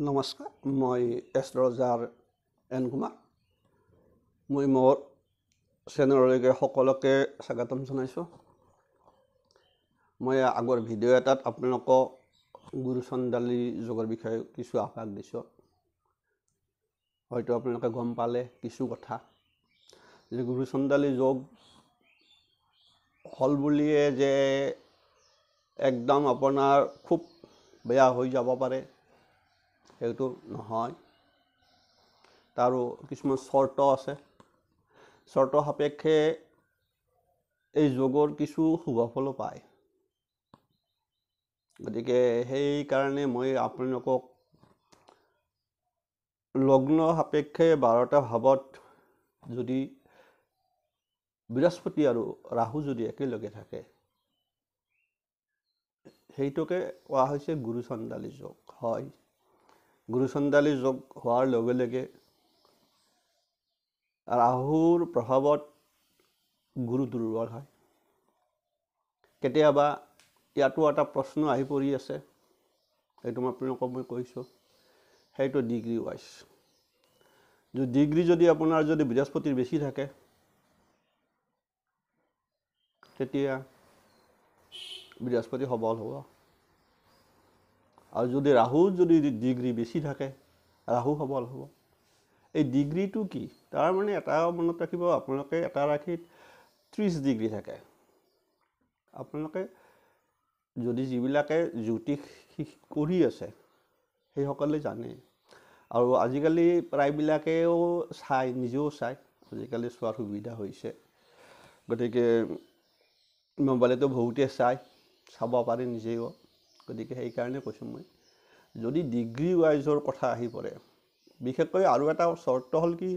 নমস্কাৰ মই এষ্ট্ৰজাৰ এন কুমাৰ মই মোৰ চেনেললৈকে সকলোকে স্বাগতম জনাইছোঁ মই আগৰ ভিডিঅ' এটাত আপোনালোকক গুৰুচন্দালি যোগৰ বিষয়ে কিছু আভাস দিছোঁ হয়তো আপোনালোকে গম পালে কিছু কথা যে গুৰুচন্দালি যোগ হ'ল বুলিয়ে যে একদম আপোনাৰ খুব বেয়া হৈ যাব পাৰে সেইটো নহয় তাৰো কিছুমান চৰ্ত আছে চৰ্ত সাপেক্ষে এই যোগৰ কিছু শুভফলো পায় গতিকে সেইকাৰণে মই আপোনালোকক লগ্ন সাপেক্ষে বাৰটা ভাৱত যদি বৃহস্পতি আৰু ৰাহু যদি একেলগে থাকে সেইটোকে কোৱা হৈছে গুৰু চন্দালী যোগ হয় গুৰু চন্দালী যোগ হোৱাৰ লগে লগে ৰাহুৰ প্ৰভাৱত গুৰু দুৰ্বল হয় কেতিয়াবা ইয়াতো এটা প্ৰশ্ন আহি পৰি আছে সেইটো মই আপোনালোকক মই কৈছোঁ সেইটো ডিগ্ৰী ৱাইজ যদি ডিগ্ৰী যদি আপোনাৰ যদি বৃহস্পতিৰ বেছি থাকে তেতিয়া বৃহস্পতি সবল হ'ব আৰু যদি ৰাহু যদি ডিগ্ৰী বেছি থাকে ৰাহু সবল হ'ব এই ডিগ্ৰীটো কি তাৰমানে এটা মনত ৰাখিব আপোনালোকে এটা ৰাশিত ত্ৰিছ ডিগ্ৰী থাকে আপোনালোকে যদি যিবিলাকে জ্যোতিষ কৰি আছে সেইসকলে জানে আৰু আজিকালি প্ৰায়বিলাকেও চায় নিজেও চায় আজিকালি চোৱাৰ সুবিধা হৈছে গতিকে মোবাইলতো বহুতে চায় চাব পাৰে নিজেও গতিকে সেইকাৰণে কৈছোঁ মই যদি ডিগ্ৰী ৱাইজৰ কথা আহি পৰে বিশেষকৈ আৰু এটা চৰ্ত হ'ল কি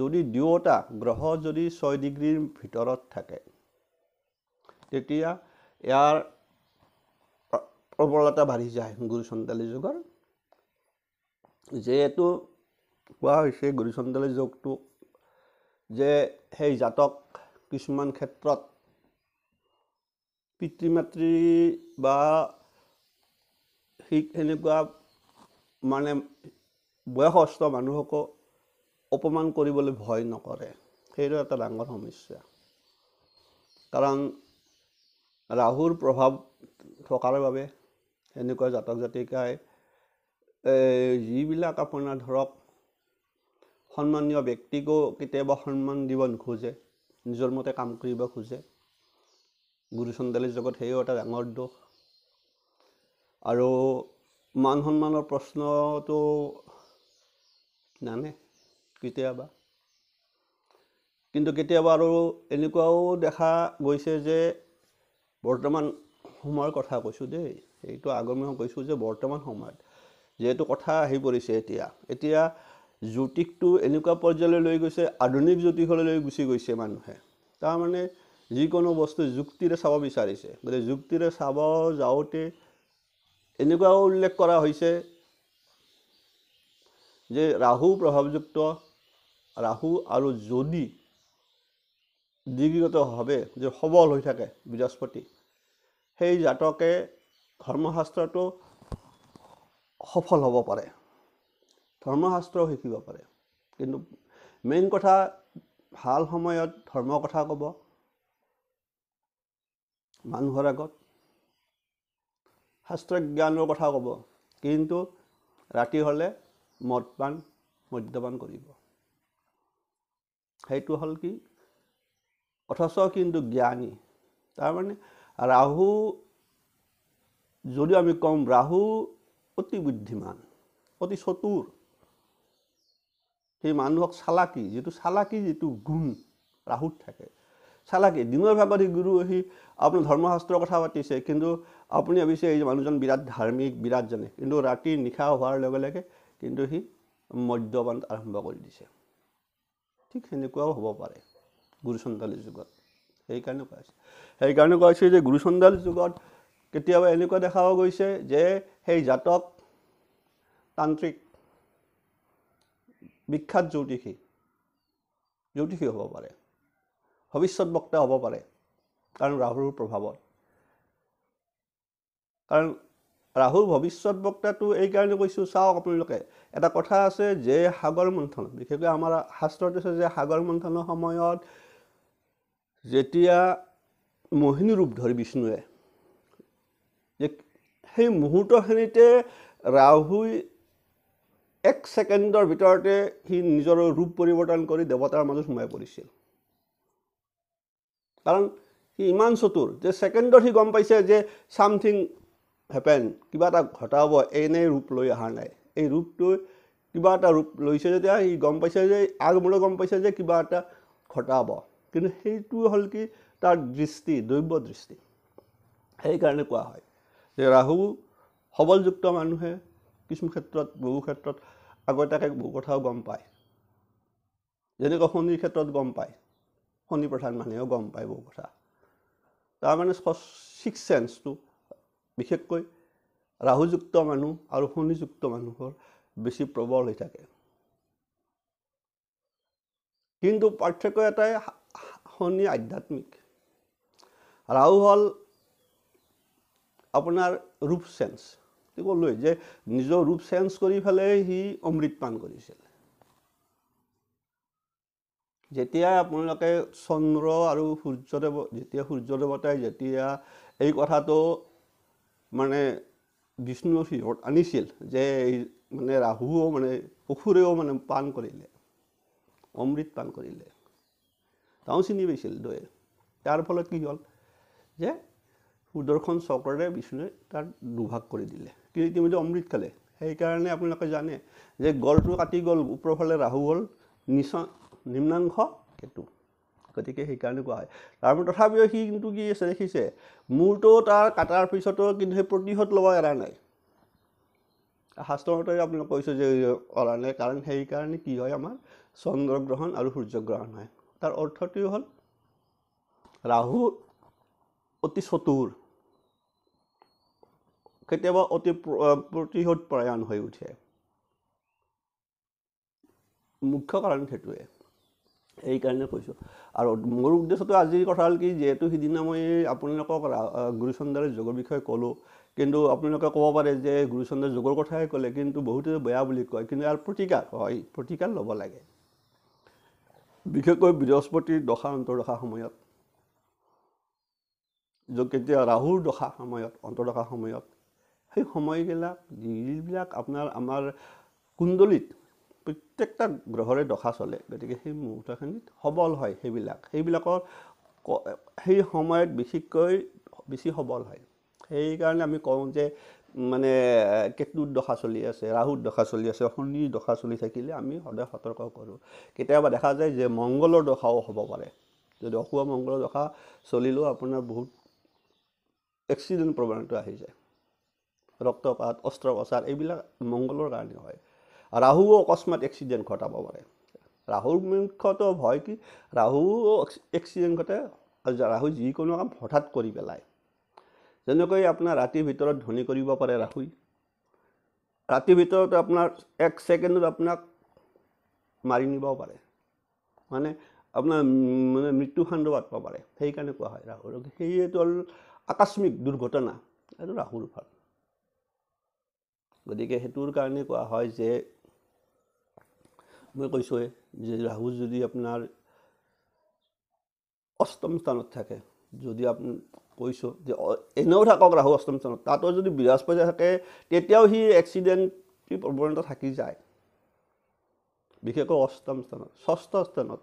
যদি দুয়োটা গ্ৰহ যদি ছয় ডিগ্ৰীৰ ভিতৰত থাকে তেতিয়া ইয়াৰ প্ৰবলতা বাঢ়ি যায় গুৰু চন্দালী যুগৰ যিহেতু কোৱা হৈছে গুৰু চন্দালী যুগটো যে সেই জাতক কিছুমান ক্ষেত্ৰত পিতৃ মাতৃ বা ঠিক সেনেকুৱা মানে বয়সস্থ মানুহকো অপমান কৰিবলৈ ভয় নকৰে সেইটো এটা ডাঙৰ সমস্যা কাৰণ ৰাহুৰ প্ৰভাৱ থকাৰ বাবে এনেকুৱা জাতক জাতিকাই যিবিলাক আপোনাৰ ধৰক সন্মানীয় ব্যক্তিকো কেতিয়াবা সন্মান দিব নোখোজে নিজৰ মতে কাম কৰিব খোজে গুৰুচন্দালীৰ জগত সেয়াও এটা ডাঙৰ দোষ আৰু মান সন্মানৰ প্ৰশ্নটো নানে কেতিয়াবা কিন্তু কেতিয়াবা আৰু এনেকুৱাও দেখা গৈছে যে বৰ্তমান সময়ৰ কথা কৈছোঁ দেই সেইটো আগমীয় কৈছোঁ যে বৰ্তমান সময়ত যিহেতু কথা আহি পৰিছে এতিয়া এতিয়া জ্যোতিষটো এনেকুৱা পৰ্যায়লৈ লৈ গৈছে আধুনিক জ্যোতিষলৈ লৈ গুচি গৈছে মানুহে তাৰমানে যিকোনো বস্তু যুক্তিৰে চাব বিচাৰিছে গতিকে যুক্তিৰে চাব যাওঁতে এনেকুৱাও উল্লেখ কৰা হৈছে যে ৰাহু প্ৰভাৱযুক্ত ৰাহু আৰু যদি ডিগ্ৰীগতভাৱে যে সবল হৈ থাকে বৃহস্পতি সেই জাতকে ধৰ্মশাস্ত্ৰটো সফল হ'ব পাৰে ধৰ্মশাস্ত্ৰও শিকিব পাৰে কিন্তু মেইন কথা ভাল সময়ত ধৰ্মৰ কথা ক'ব মানুহৰ আগত শাস্ত্ৰ জ্ঞানৰ কথা ক'ব কিন্তু ৰাতি হ'লে মদপান মদ্যপান কৰিব সেইটো হ'ল কি অথচ কিন্তু জ্ঞানী তাৰমানে ৰাহু যদিও আমি কম ৰাহু অতি বুদ্ধিমান অতি চতুৰ সেই মানুহক চালাকি যিটো চালাকি যিটো গুণ ৰাহুত থাকে চালাকি দিনৰ ভাগত সেই গুৰু আহি আপোনাৰ ধৰ্মশাস্ত্ৰৰ কথা পাতিছে কিন্তু আপুনি ভাবিছে এই মানুহজন বিৰাট ধাৰ্মিক বিৰাট জানে কিন্তু ৰাতি নিশা হোৱাৰ লগে লগে কিন্তু সি মদ্যপান আৰম্ভ কৰি দিছে ঠিক সেনেকুৱাও হ'ব পাৰে গুৰুচন্দালী যুগত সেইকাৰণে কোৱা হৈছে সেইকাৰণে কোৱা হৈছে যে গুৰুচন্দালী যুগত কেতিয়াবা এনেকুৱা দেখাব গৈছে যে সেই জাতক তান্ত্ৰিক বিখ্যাত জ্যোতিষী জ্যোতিষী হ'ব পাৰে ভৱিষ্যৎ বক্তা হ'ব পাৰে কাৰণ ৰাহুৰ প্ৰভাৱত কাৰণ ৰাহুৰ ভৱিষ্যৎ বক্তাটো এইকাৰণে কৈছোঁ চাওক আপোনালোকে এটা কথা আছে যে সাগৰ মন্থন বিশেষকৈ আমাৰ শাস্ত্ৰত আছে যে সাগৰ মন্থনৰ সময়ত যেতিয়া মোহিনী ৰূপ ধৰি বিষ্ণুৱে যে সেই মুহূৰ্তখিনিতে ৰাহুই এক ছেকেণ্ডৰ ভিতৰতে সি নিজৰ ৰূপ পৰিৱৰ্তন কৰি দেৱতাৰ মাজত সোমাই পৰিছিল কাৰণ সি ইমান চতুৰ যে ছেকেণ্ডত সি গম পাইছে যে ছামথিং হেপেন কিবা এটা ঘটাব এনেই ৰূপ লৈ অহা নাই এই ৰূপটো কিবা এটা ৰূপ লৈছে যেতিয়া সি গম পাইছে যে আগমূলে গম পাইছে যে কিবা এটা ঘটাব কিন্তু সেইটো হ'ল কি তাৰ দৃষ্টি দৈব্য দৃষ্টি সেইকাৰণে কোৱা হয় যে ৰাহু সবলযুক্ত মানুহে কিছু ক্ষেত্ৰত বহু ক্ষেত্ৰত আগতীয়াকৈ বহু কথাও গম পায় যেনেকৈ শনিৰ ক্ষেত্ৰত গম পায় শনি প্ৰধান মানুহেও গম পাব কথা তাৰমানে ছিক্স চেন্সটো বিশেষকৈ ৰাহুযুক্ত মানুহ আৰু শনিযুক্ত মানুহৰ বেছি প্ৰবল হৈ থাকে কিন্তু পাৰ্থক্য এটাই শনি আধ্যাত্মিক ৰাহু হ'ল আপোনাৰ ৰূপ চেঞ্চ ক'লোৱেই যে নিজৰ ৰূপ চেঞ্চ কৰি পেলাই সি অমৃত পাণ কৰিছিল যেতিয়া আপোনালোকে চন্দ্ৰ আৰু সূৰ্যদেৱ যেতিয়া সূৰ্যদেৱতাই যেতিয়া এই কথাটো মানে বিষ্ণুৰ সিহঁত আনিছিল যে এই মানে ৰাহুও মানে অসুৰেও মানে পাণ কৰিলে অমৃত পান কৰিলে তাও চিনি পাইছিল দুৱে তাৰ ফলত কি হ'ল যে সুদৰ্শন চক্ৰৰে বিষ্ণুৱে তাৰ দুভাগ কৰি দিলে কিন্তু ইতিমধ্যে অমৃত খালে সেইকাৰণে আপোনালোকে জানে যে গলটো কাটি গ'ল ওপৰৰ ফালে ৰাহু হ'ল নিচা নিম্নাংশ কেতু গতিকে সেইকাৰণে কোৱা হয় তাৰমানে তথাপিও সি কিন্তু কি আছে দেখিছে মূৰটো তাৰ কাটাৰ পিছতো কিন্তু সেই প্ৰতিশোধ ল'ব এৰা নাই শাস্ত্ৰমতে আপোনালোকে কৈছোঁ যে অৰা নাই কাৰণ সেইকাৰণে কি হয় আমাৰ চন্দ্ৰগ্ৰহণ আৰু সূৰ্যগ্ৰহণ হয় তাৰ অৰ্থটোৱে হ'ল ৰাহু অতি চতুৰ কেতিয়াবা অতি প্ৰতিশোধ পৰায়ণ হৈ উঠে মুখ্য কাৰণ সেইটোৱে সেইকাৰণে কৈছোঁ আৰু মোৰ উদ্দেশ্যটো আজিৰ কথা হ'ল কি যিহেতু সিদিনা মই আপোনালোকক গুৰুচন্দ্ৰ যোগৰ বিষয়ে ক'লোঁ কিন্তু আপোনালোকে ক'ব পাৰে যে গুৰুচন্দ্ৰ যোগৰ কথাই ক'লে কিন্তু বহুতে বেয়া বুলি কয় কিন্তু ইয়াৰ প্ৰতিকাৰ হয় প্ৰতিকাৰ ল'ব লাগে বিশেষকৈ বৃহস্পতিৰ দশা অন্তৰ্দশা সময়ত কেতিয়া ৰাহুৰ দশা সময়ত অন্তৰ্দশা সময়ত সেই সময়বিলাক যিবিলাক আপোনাৰ আমাৰ কুণ্ডলীত প্ৰত্যেকটা গ্ৰহৰে দশা চলে গতিকে সেই মুহূৰ্তখিনিত সবল হয় সেইবিলাক সেইবিলাকৰ সেই সময়ত বিশেষকৈ বেছি সবল হয় সেইকাৰণে আমি কওঁ যে মানে কেতুৰ দশা চলি আছে ৰাহুৰ দশা চলি আছে শনিৰ দশা চলি থাকিলে আমি সদায় সতৰ্ক কৰোঁ কেতিয়াবা দেখা যায় যে মংগলৰ দশাও হ'ব পাৰে যদি অশুভ মংগলৰ দশা চলিলেও আপোনাৰ বহুত এক্সিডেণ্ট প্ৰৱণতা আহি যায় ৰক্তপাত অস্ত্ৰোপচাৰ এইবিলাক মংগলৰ কাৰণে হয় ৰাহুও অকস্মাত এক্সিডেণ্ট ঘটাব পাৰে ৰাহুৰ মুখ্যতঃ ভয় কি ৰাহুও এক্সিডেণ্ট ঘটে আৰু ৰাহু যিকোনো কাম হঠাৎ কৰি পেলায় যেনেকৈ আপোনাৰ ৰাতিৰ ভিতৰত ধনী কৰিব পাৰে ৰাহুই ৰাতিৰ ভিতৰত আপোনাৰ এক ছেকেণ্ডত আপোনাক মাৰি নিবও পাৰে মানে আপোনাৰ মানে মৃত্যুকাণ্ড পাতিব পাৰে সেইকাৰণে কোৱা হয় ৰাহুৰ সেয়েতো হ'ল আকস্মিক দুৰ্ঘটনা এইটো ৰাহুৰ ফল গতিকে সেইটোৰ কাৰণে কোৱা হয় যে মই কৈছোঁৱে যে ৰাহু যদি আপোনাৰ অষ্টম স্থানত থাকে যদি আপ কৈছোঁ যে এনেও থাকক ৰাহু অষ্টম স্থানত তাতো যদি বিৰাজ বৃহস্পতি থাকে তেতিয়াও সি এক্সিডেণ্ট প্ৰৱণতা থাকি যায় বিশেষকৈ অষ্টম স্থানত ষষ্ঠ স্থানত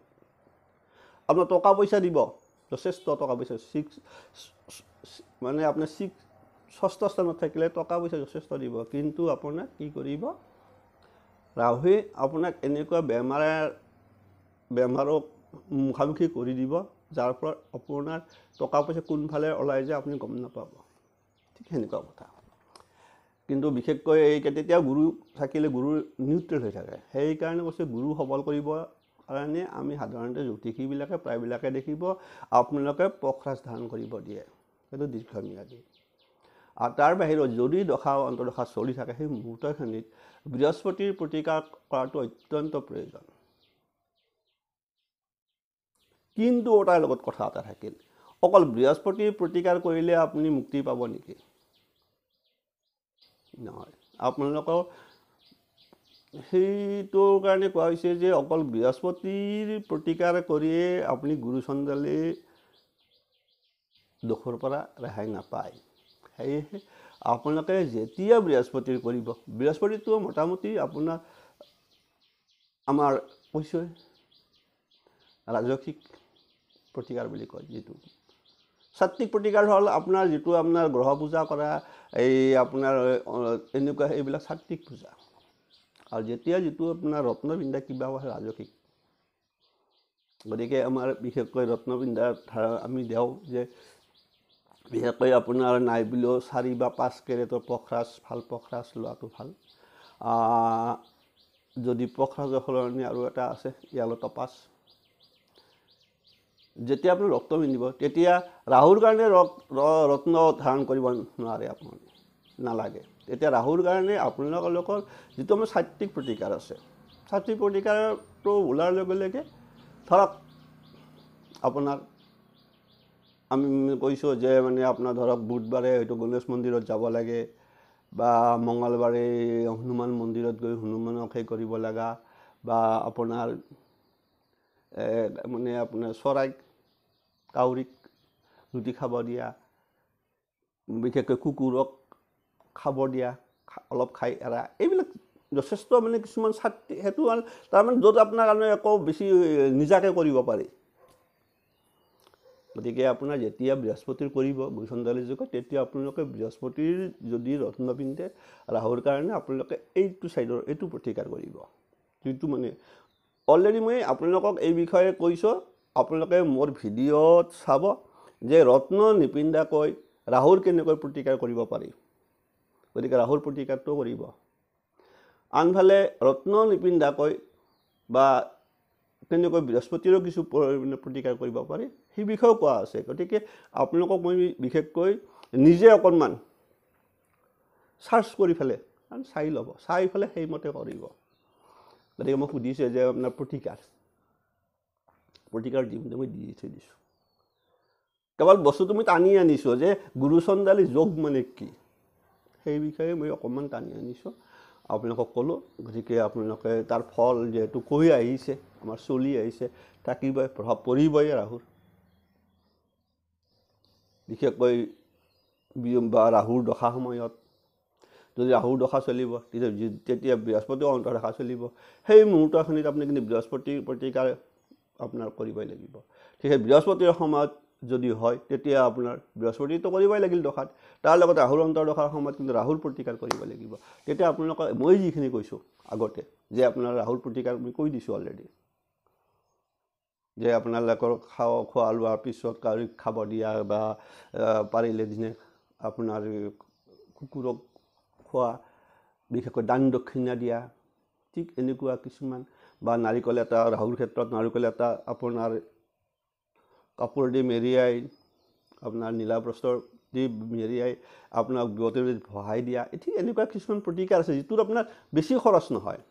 আপোনাৰ টকা পইচা দিব যথেষ্ট টকা পইচা ছিক্স মানে আপোনাৰ ছিক্স ষষ্ঠ স্থানত থাকিলে টকা পইচা যথেষ্ট দিব কিন্তু আপোনাৰ কি কৰিব ৰাহুৱে আপোনাক এনেকুৱা বেমাৰে বেমাৰক মুখামুখি কৰি দিব যাৰ ফলত আপোনাৰ টকা পইচা কোনফালে ওলাই যায় আপুনি গম নাপাব ঠিক সেনেকুৱা কথা কিন্তু বিশেষকৈ এই কেতিয়া গুৰু থাকিলে গুৰু নিউট্ৰেল হৈ থাকে সেইকাৰণে কৈছে গুৰু সবল কৰিব কাৰণে আমি সাধাৰণতে জ্যোতিষীবিলাকে প্ৰায়বিলাকে দেখিব আপোনালোকে পখৰাজ ধাৰণ কৰিব দিয়ে সেইটো দীৰ্ঘম্যাদী আৰু তাৰ বাহিৰেও যদি দশা অন্তদশা চলি থাকে সেই মুহূৰ্তখিনিত বৃহস্পতিৰ প্ৰতিকাৰ কৰাটো অত্যন্ত প্ৰয়োজন কিন্তু তাৰ লগত কথা এটা থাকিল অকল বৃহস্পতিৰ প্ৰতিকাৰ কৰিলে আপুনি মুক্তি পাব নেকি নহয় আপোনালোকৰ সেইটোৰ কাৰণে কোৱা হৈছে যে অকল বৃহস্পতিৰ প্ৰতিকাৰ কৰিয়েই আপুনি গুৰুচন্দ্ৰালী দোষৰ পৰা ৰেহাই নাপায় সেয়েহে আপোনালোকে যেতিয়া বৃহস্পতি কৰিব বৃহস্পতিটো মোটামুটি আপোনাৰ আমাৰ কৈছোঁ ৰাজসিক প্ৰতিকাৰ বুলি কয় যিটো সাত্বিক প্ৰতিকাৰ হ'ল আপোনাৰ যিটো আপোনাৰ গ্ৰহ পূজা কৰা এই আপোনাৰ এনেকুৱা এইবিলাক সাত্বিক পূজা আৰু যেতিয়া যিটো আপোনাৰ ৰত্ন পিন্ধা কিবা হয় ৰাজসিক গতিকে আমাৰ বিশেষকৈ ৰত্নবিন্দাৰ ধাৰা আমি দেওঁ যে বিশেষকৈ আপোনাৰ নাই বুলিও চাৰি বা পাঁচ কেৰেটৰ পখৰাজ ভাল পখৰাজ লোৱাটো ভাল যদি পখৰাজৰ সলনি আৰু এটা আছে ইয়ালো টপাচ যেতিয়া আপুনি ৰক্ত পিন্ধিব তেতিয়া ৰাহুৰ কাৰণে ৰত্ন ধাৰণ কৰিব নোৱাৰে আপোনাৰ নালাগে তেতিয়া ৰাহুৰ কাৰণে আপোনালোকৰ যিটো আমাৰ সাত্বিক প্ৰতিকাৰ আছে সাত্বিক প্ৰতিকাৰটো ওলাৰ লগে লগে ধৰক আপোনাৰ আমি কৈছোঁ যে মানে আপোনাৰ ধৰক বুধবাৰে হয়তো গণেশ মন্দিৰত যাব লাগে বা মঙলবাৰে হনুমান মন্দিৰত গৈ হনুমানক সেই কৰিব লগা বা আপোনাৰ মানে আপোনাৰ চৰাইক কাউৰীক ৰুটি খাব দিয়া বিশেষকৈ কুকুৰক খাব দিয়া অলপ খাই এৰা এইবিলাক যথেষ্ট মানে কিছুমান ছাত্ৰী সেইটো তাৰমানে য'ত আপোনাৰ কাৰণে একো বেছি নিজাকৈ কৰিব পাৰি গতিকে আপোনাৰ যেতিয়া বৃহস্পতিৰ কৰিব বৈচন্দালী যুগত তেতিয়া আপোনালোকে বৃহস্পতিৰ যদি ৰত্ন পিন্ধে ৰাহুৰ কাৰণে আপোনালোকে এইটো ছাইডৰ এইটো প্ৰতিকাৰ কৰিব যিটো মানে অলৰেডি মই আপোনালোকক এই বিষয়ে কৈছোঁ আপোনালোকে মোৰ ভিডিঅ'ত চাব যে ৰত্ন নিপিন্ধাকৈ ৰাহুৰ কেনেকৈ প্ৰতিকাৰ কৰিব পাৰি গতিকে ৰাহুৰ প্ৰতিকাৰটো কৰিব আনফালে ৰত্ন নিপিন্ধাকৈ বা তেনেকৈ বৃহস্পতিৰো কিছু প্ৰতিকাৰ কৰিব পাৰে সেই বিষয়েও কোৱা আছে গতিকে আপোনালোকক মই বিশেষকৈ নিজে অকণমান চাৰ্চ কৰি ফেলে কাৰণ চাই ল'ব চাই পেলাই সেইমতে কৰিব গতিকে মই সুধিছোঁ যে আপোনাৰ প্ৰতিকাৰ প্ৰতিকাৰ দি দিওঁতে মই দি থৈ দিছোঁ কেৱল বস্তুটো মই টানি আনিছোঁ যে গুৰুচন্দালী যোগ মানে কি সেই বিষয়ে মই অকণমান টানি আনিছোঁ আপোনালোকক ক'লোঁ গতিকে আপোনালোকে তাৰ ফল যিহেতু কৈ আহিছে আমাৰ চলি আহিছে থাকিবই প্ৰভাৱ পৰিবই ৰাহুৰ বিশেষকৈ বা ৰাহুৰ দশা সময়ত যদি ৰাহুৰ দশা চলিব তেতিয়া তেতিয়া বৃহস্পতিও অন্তৰেখা চলিব সেই মুহূৰ্তখিনিত আপুনি কিন্তু বৃহস্পতিৰ প্ৰতিকাৰ আপোনাৰ কৰিবই লাগিব ঠিক সেই বৃহস্পতিৰ সময়ত যদি হয় তেতিয়া আপোনাৰ বৃহস্পতিটো কৰিবই লাগিল দশাত তাৰ লগতে আহুৰ অন্তৰ্দশাৰ সময়ত কিন্তু ৰাহুল প্ৰতিকাৰ কৰিব লাগিব তেতিয়া আপোনালোকে মই যিখিনি কৈছোঁ আগতে যে আপোনাৰ ৰাহুল প্ৰতিকাৰ মই কৈ দিছোঁ অলৰেডি যে আপোনালোকৰ খাওঁ খোৱা লোৱাৰ পিছত কাউৰীক খাব দিয়া বা পাৰিলে যেনে আপোনাৰ কুকুৰক খোৱা বিশেষকৈ দান দক্ষিণা দিয়া ঠিক এনেকুৱা কিছুমান বা নাৰিকল এটা ৰাহুৰ ক্ষেত্ৰত নাৰিকল এটা আপোনাৰ কাপোৰ দি মেৰিয়াই আপোনাৰ নীলা প্ৰস্তৰ দি মেৰিয়াই আপোনাক ব্যক্তিৰ ভহাই দিয়া এই এনেকুৱা কিছুমান প্ৰতিকাৰ আছে যিটোত আপোনাৰ বেছি খৰচ নহয়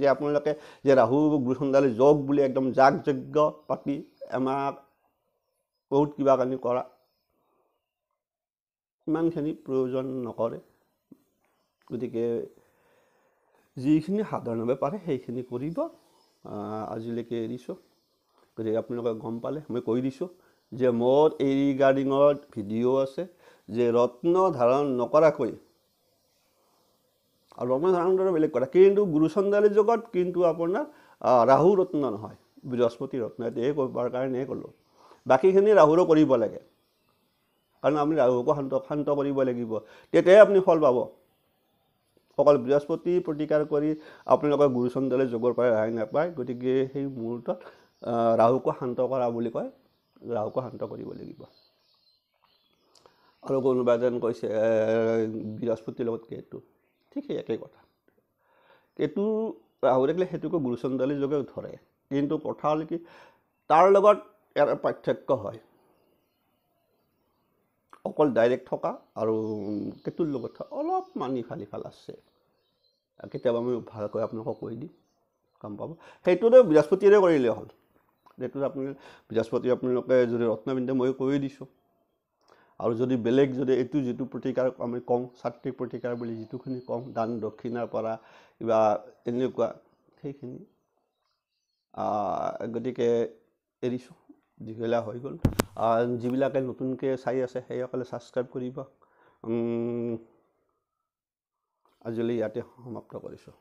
যে আপোনালোকে যে ৰাহু গুৰুচন্দালে যোগ বুলি একদম যাগ যজ্ঞ পাতি আমাক বহুত কিবা কানি কৰা ইমানখিনি প্ৰয়োজন নকৰে গতিকে যিখিনি সাধাৰণভাৱে পাৰে সেইখিনি কৰিব আজিলৈকে এৰিছোঁ গতিকে আপোনালোকে গম পালে মই কৈ দিছোঁ যে মোৰ এই ৰিগাৰ্ডিঙত ভিডিঅ' আছে যে ৰত্ন ধাৰণ নকৰাকৈ আৰু ৰত্ন ধাৰণ কৰা বেলেগ কথা কিন্তু গুৰুচন্দ্ৰালী যুগত কিন্তু আপোনাৰ ৰাহু ৰত্ন নহয় বৃহস্পতি ৰত্ন এতিয়াই কৰিবৰ কাৰণেই ক'লোঁ বাকীখিনি ৰাহুৰো কৰিব লাগে কাৰণ আপুনি ৰাহুকো শান্ত শান্ত কৰিব লাগিব তেতিয়াহে আপুনি ফল পাব অকল বৃহস্পতি প্ৰতিকাৰ কৰি আপোনালোকে গুৰুচন্দ্ৰলৈ যোগৰ পৰা ৰেহাই নাপায় গতিকে সেই মুহূৰ্তত ৰাহুকো শান্ত কৰা বুলি কয় ৰাহুকো শান্ত কৰিব লাগিব আৰু কোনোবা যেন কৈছে বৃহস্পতিৰ লগত কেতু ঠিক সেই একেই কথা কেতু ৰাহু দেখিলে সেইটোকে গুৰুচন্দ্ৰালী যোগে ধৰে কিন্তু কথা হ'ল কি তাৰ লগত ইয়াৰ পাৰ্থক্য হয় অকল ডাইৰেক্ট থকা আৰু কেতুৰ লগত থকা অলপমান ইফাল ইফাল আছে কেতিয়াবা মই ভালকৈ আপোনালোকক কৈ দিম গম পাব সেইটোতো বৃহস্পতিৰে কৰিলে হ'ল সেইটো আপোনালোকে বৃহস্পতি আপোনালোকে যদি ৰত্নবিন্দু মই কৈ দিছোঁ আৰু যদি বেলেগ যদি এইটো যিটো প্ৰতিকাৰ আমি কওঁ সাত্বিক প্ৰতিকাৰ বুলি যিটোখিনি কওঁ দান দক্ষিণাৰ পৰা কিবা এনেকুৱা সেইখিনি গতিকে এৰিছোঁ দীঘলীয়া হৈ গ'ল যিবিলাকে নতুনকৈ চাই আছে সেইসকলে ছাবস্ক্ৰাইব কৰিব আজিলৈ ইয়াতে সমাপ্ত কৰিছোঁ